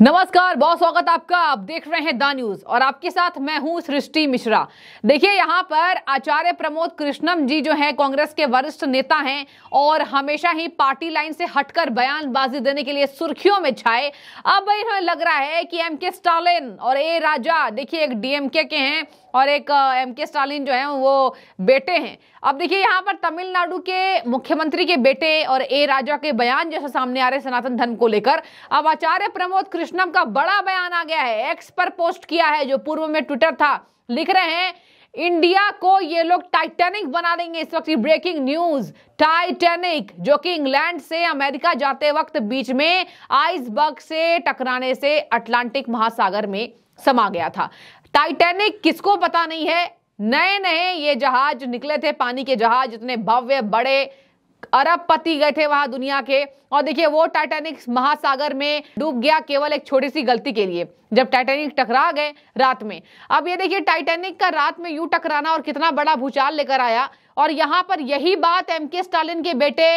नमस्कार बहुत स्वागत आपका आप देख रहे हैं द न्यूज और आपके साथ मैं हूं सृष्टि मिश्रा देखिए यहां पर आचार्य प्रमोद कृष्णम जी जो हैं कांग्रेस के वरिष्ठ नेता हैं और हमेशा ही पार्टी लाइन से हटकर बयानबाजी देने के लिए सुर्खियों में छाए अब इन्हें लग रहा है कि एम के स्टालिन और ए राजा देखिए एक डीएमके के हैं और एक एम के स्टालिन जो है वो बेटे हैं अब देखिए यहाँ पर तमिलनाडु के मुख्यमंत्री के बेटे और ए राजा के बयान जैसे सामने आ रहे सनातन धर्म को लेकर अब आचार्य प्रमोद कृष्ण कृष्णम का बड़ा बयान आ गया है एक्स पर पोस्ट किया है जो पूर्व में ट्विटर था लिख रहे हैं इंडिया को ये लोग टाइटैनिक बना देंगे इस वक्त की ब्रेकिंग न्यूज टाइटैनिक जो कि इंग्लैंड से अमेरिका जाते वक्त बीच में आइसबर्ग से टकराने से अटलांटिक महासागर में समा गया था टाइटैनिक किसको पता नहीं है नए नए ये जहाज निकले थे पानी के जहाज इतने भव्य बड़े अरब पति गए थे वहां दुनिया के और देखिए वो टाइटैनिक महासागर में डूब गया केवल एक छोटी सी गलती के लिए जब टाइटैनिक टकरा गए रात में अब ये देखिए टाइटैनिक का रात में यूं टकराना और कितना बड़ा भूचाल लेकर आया और यहाँ पर यही बात एम के स्टालिन के बेटे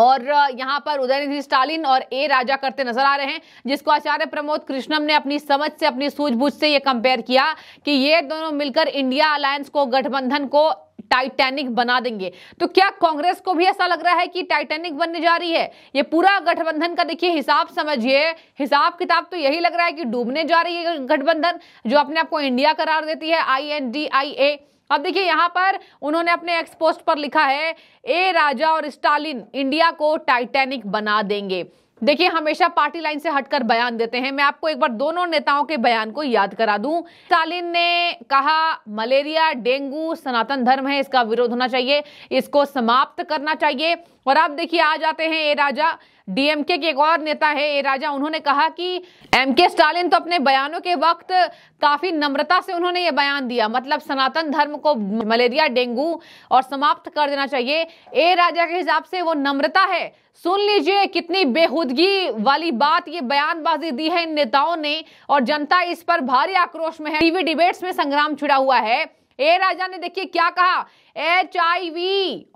और यहाँ पर उदयनिधि स्टालिन और ए राजा करते नजर आ रहे हैं जिसको आचार्य प्रमोद कृष्णम ने अपनी समझ से अपनी सूझबूझ से ये कंपेयर किया कि ये दोनों मिलकर इंडिया अलायंस को गठबंधन को टाइटैनिक बना देंगे तो क्या कांग्रेस को भी ऐसा लग रहा है कि टाइटैनिक बनने जा रही है ये पूरा गठबंधन का देखिए हिसाब समझिए हिसाब किताब तो यही लग रहा है कि डूबने जा रही है गठबंधन जो अपने आप को इंडिया करार देती है आई एन डी आई ए अब देखिए यहां पर उन्होंने अपने एक्सपोस्ट पर लिखा है ए राजा और स्टालिन इंडिया को टाइटैनिक बना देंगे देखिए हमेशा पार्टी लाइन से हटकर बयान देते हैं मैं आपको एक बार दोनों नेताओं के बयान को याद करा दूं स्टालिन ने कहा मलेरिया डेंगू सनातन धर्म है इसका विरोध होना चाहिए इसको समाप्त करना चाहिए और आप देखिए आ जाते हैं ए राजा डीएमके के एक और नेता है ए राजा उन्होंने कहा कि एम के स्टालिन तो अपने बयानों के वक्त काफी नम्रता से उन्होंने ये बयान दिया मतलब सनातन धर्म को मलेरिया डेंगू और समाप्त कर देना चाहिए ए राजा के हिसाब से वो नम्रता है सुन लीजिए कितनी बेहूदगी वाली बात ये बयानबाजी दी है इन नेताओं ने और जनता इस पर भारी आक्रोश में है टीवी डिबेट्स में संग्राम छिड़ा हुआ है ए राजा ने देखिए क्या कहा एच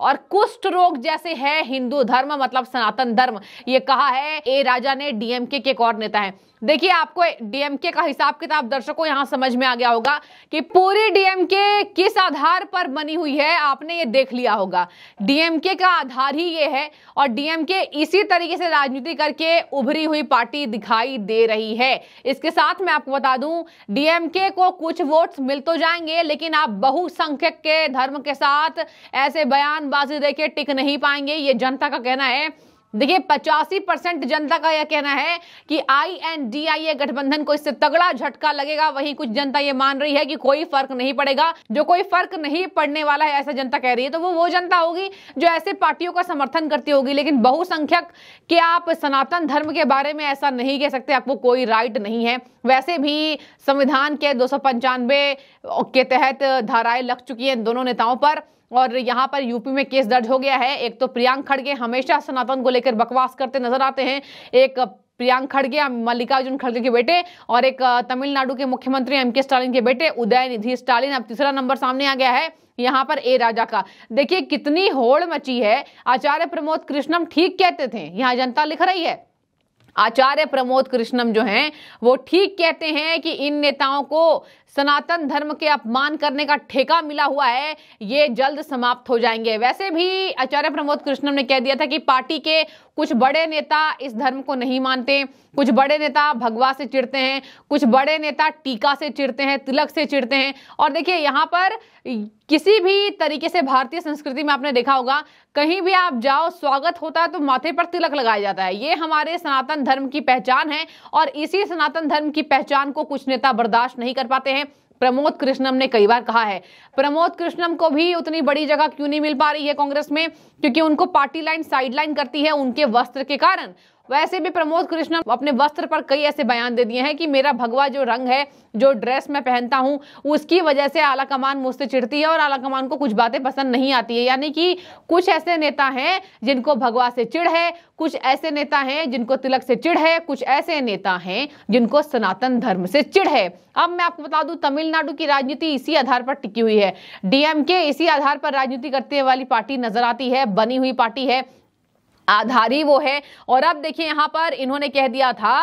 और कुष्ठ रोग जैसे है हिंदू धर्म मतलब सनातन धर्म ये कहा है ए राजा ने डीएमके के एक और नेता है देखिए आपको डीएमके का हिसाब किताब दर्शकों यहां समझ में आ गया होगा कि पूरी डीएमके किस आधार पर बनी हुई है आपने ये देख लिया होगा डीएमके का आधार ही ये है और डीएमके इसी तरीके से राजनीति करके उभरी हुई पार्टी दिखाई दे रही है इसके साथ मैं आपको बता दूं डीएमके को कुछ वोट्स मिल तो जाएंगे लेकिन आप बहुसंख्यक के धर्म के साथ ऐसे बयानबाजी देके टिक नहीं पाएंगे ये जनता का कहना है देखिए पचासी परसेंट जनता का यह कहना है कि आई एन डी आई ए गठबंधन को इससे तगड़ा झटका लगेगा वहीं कुछ जनता ये मान रही है कि कोई फर्क नहीं पड़ेगा जो कोई फर्क नहीं पड़ने वाला है ऐसा जनता कह रही है तो वो वो जनता होगी जो ऐसे पार्टियों का समर्थन करती होगी लेकिन बहुसंख्यक के आप सनातन धर्म के बारे में ऐसा नहीं कह सकते आपको कोई राइट नहीं है वैसे भी संविधान के दो के तहत धाराएं लग चुकी हैं दोनों नेताओं पर और यहाँ पर यूपी में केस दर्ज हो गया है एक तो प्रियांक खड़गे हमेशा सनातन को लेकर बकवास करते नजर आते हैं एक प्रियांक खड़गे मल्लिकार्जुन खड़गे के बेटे और एक तमिलनाडु के मुख्यमंत्री एम के स्टालिन के बेटे उदयनिधि स्टालिन अब तीसरा नंबर सामने आ गया है यहाँ पर ए राजा का देखिए कितनी होड़ मची है आचार्य प्रमोद कृष्णम ठीक कहते थे यहाँ जनता लिख रही है आचार्य प्रमोद कृष्णम जो हैं वो ठीक कहते हैं कि इन नेताओं को सनातन धर्म के अपमान करने का ठेका मिला हुआ है ये जल्द समाप्त हो जाएंगे वैसे भी आचार्य प्रमोद कृष्णम ने कह दिया था कि पार्टी के कुछ बड़े नेता इस धर्म को नहीं मानते कुछ बड़े नेता भगवा से चिड़ते हैं कुछ बड़े नेता टीका से चिड़ते हैं तिलक से चिड़ते हैं और देखिए यहाँ पर किसी भी तरीके से भारतीय संस्कृति में आपने देखा होगा कहीं भी आप जाओ स्वागत होता है तो माथे पर तिलक लगाया जाता है ये हमारे सनातन धर्म की पहचान है और इसी सनातन धर्म की पहचान को कुछ नेता बर्दाश्त नहीं कर पाते हैं प्रमोद कृष्णम ने कई बार कहा है प्रमोद कृष्णम को भी उतनी बड़ी जगह क्यों नहीं मिल पा रही है कांग्रेस में क्योंकि उनको पार्टी लाइन साइड लाइन करती है उनके वस्त्र के कारण वैसे भी प्रमोद कृष्णा अपने वस्त्र पर कई ऐसे बयान दे दिए हैं कि मेरा भगवा जो रंग है जो ड्रेस मैं पहनता हूँ उसकी वजह से आला कमान मुझसे चिढ़ती है और आला कमान को कुछ बातें पसंद नहीं आती है यानी कि कुछ ऐसे नेता हैं जिनको भगवा से चिढ़ है कुछ ऐसे नेता हैं जिनको तिलक से चिढ़ है कुछ ऐसे नेता हैं जिनको सनातन धर्म से चिढ़ है अब मैं आपको बता दूं तमिलनाडु की राजनीति इसी आधार पर टिकी हुई है डीएमके इसी आधार पर राजनीति करते वाली पार्टी नजर आती है बनी हुई पार्टी है आधारी वो है और अब देखिए यहां पर इन्होंने कह दिया था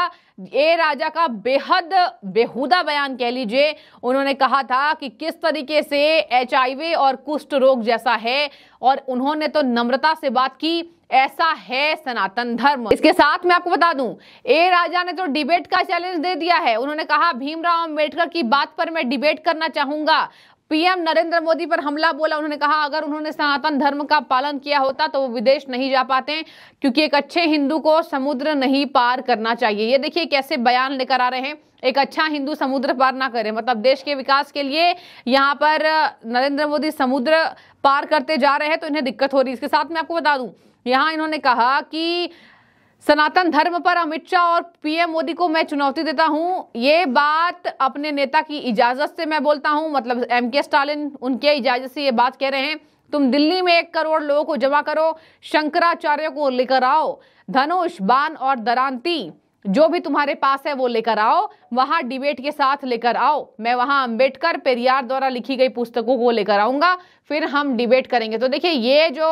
ए राजा का बेहद बेहुदा बयान कह लीजिए उन्होंने कहा था कि किस तरीके से एच और कुष्ठ रोग जैसा है और उन्होंने तो नम्रता से बात की ऐसा है सनातन धर्म इसके साथ मैं आपको बता दूं ए राजा ने तो डिबेट का चैलेंज दे दिया है उन्होंने कहा भीमराव अंबेडकर की बात पर मैं डिबेट करना चाहूंगा पीएम नरेंद्र मोदी पर हमला बोला उन्होंने कहा अगर उन्होंने सनातन धर्म का पालन किया होता तो वो विदेश नहीं जा पाते क्योंकि एक अच्छे हिंदू को समुद्र नहीं पार करना चाहिए ये देखिए कैसे बयान लेकर आ रहे हैं एक अच्छा हिंदू समुद्र पार ना करे मतलब देश के विकास के लिए यहाँ पर नरेंद्र मोदी समुद्र पार करते जा रहे हैं तो इन्हें दिक्कत हो रही है इसके साथ मैं आपको बता दूँ यहाँ इन्होंने कहा कि सनातन धर्म पर अमित शाह और पीएम मोदी को मैं चुनौती देता हूं ये बात अपने नेता की इजाजत से मैं बोलता हूं मतलब एम के स्टालिन उनके इजाजत से ये बात कह रहे हैं तुम दिल्ली में एक करोड़ लोगों को जमा करो शंकराचार्य को लेकर आओ धनुष बान और दरांती जो भी तुम्हारे पास है वो लेकर आओ वहां डिबेट के साथ लेकर आओ मैं वहां अंबेडकर पेरियार द्वारा लिखी गई पुस्तकों को लेकर आऊंगा फिर हम डिबेट करेंगे तो देखिए ये जो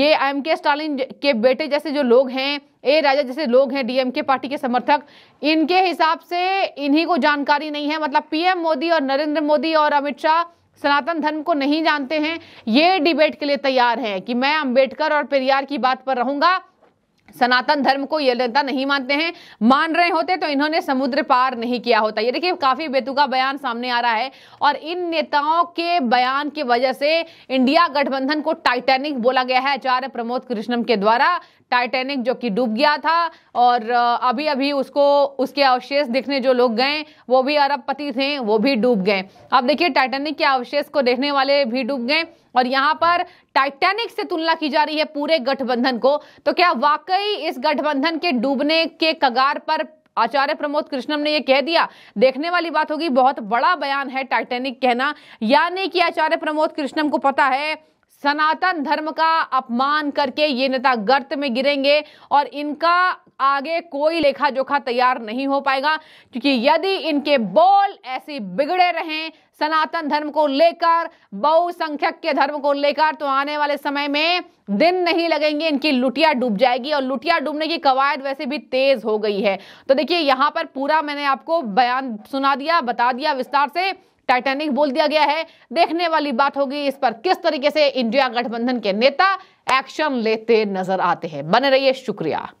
ये एम के स्टालिन के बेटे जैसे जो लोग हैं ए राजा जैसे लोग हैं डीएमके पार्टी के समर्थक इनके हिसाब से इन्हीं को जानकारी नहीं है मतलब पीएम मोदी और नरेंद्र मोदी और अमित शाह सनातन धर्म को नहीं जानते हैं ये डिबेट के लिए तैयार हैं कि मैं अंबेडकर और पेरियार की बात पर रहूंगा सनातन धर्म को ये नेता नहीं मानते हैं मान रहे होते तो इन्होंने समुद्र पार नहीं किया होता ये देखिए काफी बेतुका बयान सामने आ रहा है और इन नेताओं के बयान की वजह से इंडिया गठबंधन को टाइटैनिक बोला गया है आचार्य प्रमोद कृष्णम के द्वारा टाइटैनिक जो कि डूब गया था और अभी अभी उसको उसके अवशेष देखने जो लोग गए वो भी अरबपति थे वो भी डूब गए अब देखिए टाइटैनिक के अवशेष को देखने वाले भी डूब गए और यहाँ पर टाइटैनिक से तुलना की जा रही है पूरे गठबंधन को तो क्या वाकई इस गठबंधन के डूबने के कगार पर आचार्य प्रमोद कृष्णम ने यह कह दिया देखने वाली बात होगी बहुत बड़ा बयान है टाइटैनिक कहना यानी कि आचार्य प्रमोद कृष्णम को पता है सनातन धर्म का अपमान करके ये नेता गर्त में गिरेंगे और इनका आगे कोई लेखा जोखा तैयार नहीं हो पाएगा क्योंकि यदि इनके बोल ऐसे बिगड़े रहें सनातन धर्म को लेकर बहुसंख्यक के धर्म को लेकर तो आने वाले समय में दिन नहीं लगेंगे इनकी लुटिया डूब जाएगी और लुटिया डूबने की कवायद वैसे भी तेज हो गई है तो देखिए यहां पर पूरा मैंने आपको बयान सुना दिया बता दिया विस्तार से टाइटैनिक बोल दिया गया है देखने वाली बात होगी इस पर किस तरीके से इंडिया गठबंधन के नेता एक्शन लेते नजर आते हैं बने रहिए शुक्रिया